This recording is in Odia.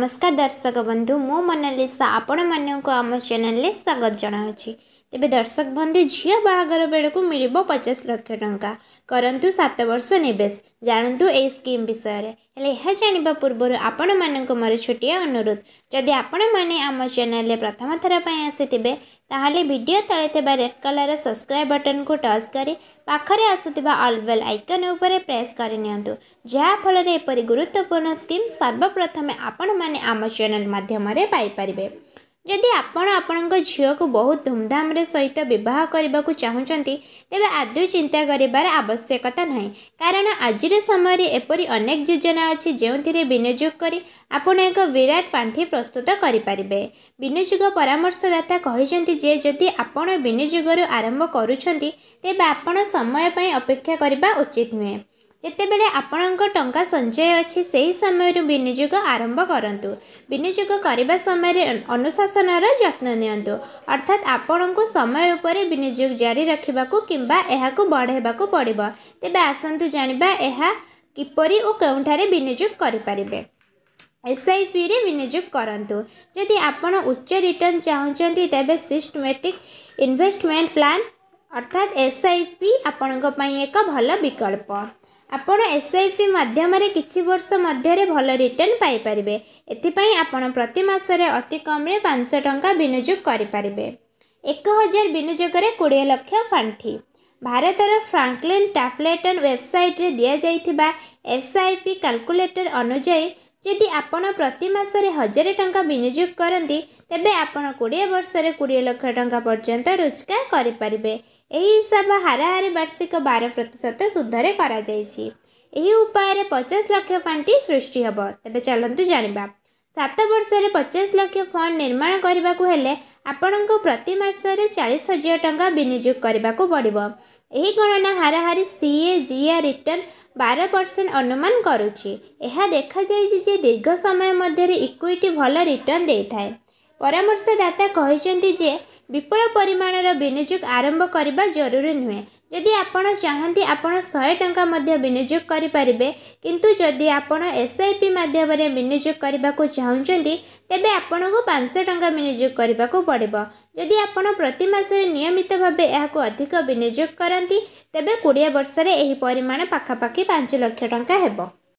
ନମସ୍କାର ଦର୍ଶକ ବନ୍ଧୁ ମୁଁ ମୋନାଲିସା ଆପଣମାନଙ୍କୁ ଆମ ଚ୍ୟାନେଲରେ ସ୍ୱାଗତ ଜଣାଉଛି ତେବେ ଦର୍ଶକ ବନ୍ଧୁ ଝିଅ ବାହାଘର ବେଳକୁ ମିଳିବ ପଚାଶ ଲକ୍ଷ ଟଙ୍କା କରନ୍ତୁ ସାତ ବର୍ଷ ନିବେଶ ଜାଣନ୍ତୁ ଏହି ସ୍କିମ୍ ବିଷୟରେ ହେଲେ ଏହା ଜାଣିବା ପୂର୍ବରୁ ଆପଣମାନଙ୍କୁ ମୋର ଛୋଟିଆ ଅନୁରୋଧ ଯଦି ଆପଣମାନେ ଆମ ଚ୍ୟାନେଲରେ ପ୍ରଥମ ଥର ପାଇଁ ଆସିଥିବେ ତାହେଲେ ଭିଡ଼ିଓ ତଳେ ଥିବା ରେଡ୍ କଲର୍ର ସବସ୍କ୍ରାଇବ୍ ବଟନ୍କୁ ଟଚ୍ କରି ପାଖରେ ଆସୁଥିବା ଅଲବେଲ୍ ଆଇକନ୍ ଉପରେ ପ୍ରେସ୍ କରିନିଅନ୍ତୁ ଯାହାଫଳରେ ଏପରି ଗୁରୁତ୍ୱପୂର୍ଣ୍ଣ ସ୍କିମ୍ ସର୍ବପ୍ରଥମେ ଆପଣମାନେ ଆମ ଚ୍ୟାନେଲ୍ ମାଧ୍ୟମରେ ପାଇପାରିବେ ଯଦି ଆପଣ ଆପଣଙ୍କ ଝିଅକୁ ବହୁତ ଧୁମଧାମରେ ସହିତ ବିବାହ କରିବାକୁ ଚାହୁଁଛନ୍ତି ତେବେ ଆଦୌ ଚିନ୍ତା କରିବାର ଆବଶ୍ୟକତା ନାହିଁ କାରଣ ଆଜିର ସମୟରେ ଏପରି ଅନେକ ଯୋଜନା ଅଛି ଯେଉଁଥିରେ ବିନିଯୋଗ କରି ଆପଣ ଏକ ବିରାଟ ପାଣ୍ଠି ପ୍ରସ୍ତୁତ କରିପାରିବେ ବିନିଯୋଗ ପରାମର୍ଶଦାତା କହିଛନ୍ତି ଯେ ଯଦି ଆପଣ ବିନିଯୋଗରୁ ଆରମ୍ଭ କରୁଛନ୍ତି ତେବେ ଆପଣ ସମୟ ପାଇଁ ଅପେକ୍ଷା କରିବା ଉଚିତ ନୁହେଁ ଯେତେବେଳେ ଆପଣଙ୍କ ଟଙ୍କା ସଞ୍ଚୟ ଅଛି ସେହି ସମୟରୁ ବିନିଯୋଗ ଆରମ୍ଭ କରନ୍ତୁ ବିନିଯୋଗ କରିବା ସମୟରେ ଅନୁଶାସନର ଯତ୍ନ ନିଅନ୍ତୁ ଅର୍ଥାତ୍ ଆପଣଙ୍କୁ ସମୟ ଉପରେ ବିନିଯୋଗ ଜାରି ରଖିବାକୁ କିମ୍ବା ଏହାକୁ ବଢ଼ାଇବାକୁ ପଡ଼ିବ ତେବେ ଆସନ୍ତୁ ଜାଣିବା ଏହା କିପରି ଓ କେଉଁଠାରେ ବିନିଯୋଗ କରିପାରିବେ ଏସ୍ ଆଇ ପିରେ ବିନିଯୋଗ କରନ୍ତୁ ଯଦି ଆପଣ ଉଚ୍ଚ ରିଟର୍ଣ୍ଣ ଚାହୁଁଛନ୍ତି ତେବେ ସିଷ୍ଟମେଟିକ୍ ଇନ୍ଭେଷ୍ଟମେଣ୍ଟ ପ୍ଲାନ୍ ଅର୍ଥାତ୍ ଏସ୍ ଆଇ ପି ଆପଣଙ୍କ ପାଇଁ ଏକ ଭଲ ବିକଳ୍ପ ଆପଣ ଏସ୍ଆଇପି ମାଧ୍ୟମରେ କିଛି ବର୍ଷ ମଧ୍ୟରେ ଭଲ ରିଟର୍ଣ୍ଣ ପାଇପାରିବେ ଏଥିପାଇଁ ଆପଣ ପ୍ରତି ମାସରେ ଅତି କମ୍ରେ ପାଞ୍ଚଶହ ଟଙ୍କା ବିନିଯୋଗ କରିପାରିବେ ଏକ ହଜାର ବିନିଯୋଗରେ କୋଡ଼ିଏ ଲକ୍ଷ ପାଣ୍ଠି ଭାରତର ଫ୍ରାଙ୍କଲିନ୍ ଟାଫ୍ଲେଟନ୍ ୱେବସାଇଟ୍ରେ ଦିଆଯାଇଥିବା ଏସ୍ଆଇପି କାଲକୁଲେଟର ଅନୁଯାୟୀ ଯଦି ଆପଣ ପ୍ରତି ମାସରେ ହଜାର ଟଙ୍କା ବିନିଯୋଗ କରନ୍ତି ତେବେ ଆପଣ କୋଡ଼ିଏ ବର୍ଷରେ କୋଡ଼ିଏ ଲକ୍ଷ ଟଙ୍କା ପର୍ଯ୍ୟନ୍ତ ରୋଜଗାର କରିପାରିବେ ଏହି ହିସାବ ହାରାହାରି ବାର୍ଷିକ ବାର ପ୍ରତିଶତ ସୁଧରେ କରାଯାଇଛି ଏହି ଉପାୟରେ ପଚାଶ ଲକ୍ଷ ପାଣ୍ଠି ସୃଷ୍ଟି ହେବ ତେବେ ଚାଲନ୍ତୁ ଜାଣିବା ସାତ ବର୍ଷରେ ପଚାଶ ଲକ୍ଷ ଫଣ୍ଡ ନିର୍ମାଣ କରିବାକୁ ହେଲେ ଆପଣଙ୍କୁ ପ୍ରତି ମାସରେ ଚାଳିଶ ହଜାର ଟଙ୍କା ବିନିଯୋଗ କରିବାକୁ ପଡ଼ିବ ଏହି ଗଣନା ହାରାହାରି C A G R return ବାର ପରସେଣ୍ଟ ଅନୁମାନ କରୁଛି ଏହା ଦେଖାଯାଇଛି ଯେ ଦୀର୍ଘ ସମୟ ମଧ୍ୟରେ ଇକ୍ୱିଟି ଭଲ ରିଟର୍ଣ୍ଣ ଦେଇଥାଏ ପରାମର୍ଶଦାତା କହିଛନ୍ତି ଯେ ବିପୁଳ ପରିମାଣର ବିନିଯୋଗ ଆରମ୍ଭ କରିବା ଜରୁରୀ ନୁହେଁ ଯଦି ଆପଣ ଚାହାନ୍ତି ଆପଣ ଶହେ ଟଙ୍କା ମଧ୍ୟ ବିନିଯୋଗ କରିପାରିବେ କିନ୍ତୁ ଯଦି ଆପଣ ଏସ୍ ଆଇ ପି ମାଧ୍ୟମରେ ବିନିଯୋଗ କରିବାକୁ ଚାହୁଁଛନ୍ତି ତେବେ ଆପଣଙ୍କୁ ପାଞ୍ଚଶହ ଟଙ୍କା ବିନିଯୋଗ କରିବାକୁ ପଡ଼ିବ ଯଦି ଆପଣ ପ୍ରତି ମାସରେ ନିୟମିତ ଭାବେ ଏହାକୁ ଅଧିକ ବିନିଯୋଗ କରନ୍ତି ତେବେ କୋଡ଼ିଏ ବର୍ଷରେ ଏହି ପରିମାଣ ପାଖାପାଖି ପାଞ୍ଚ ଲକ୍ଷ ଟଙ୍କା ହେବ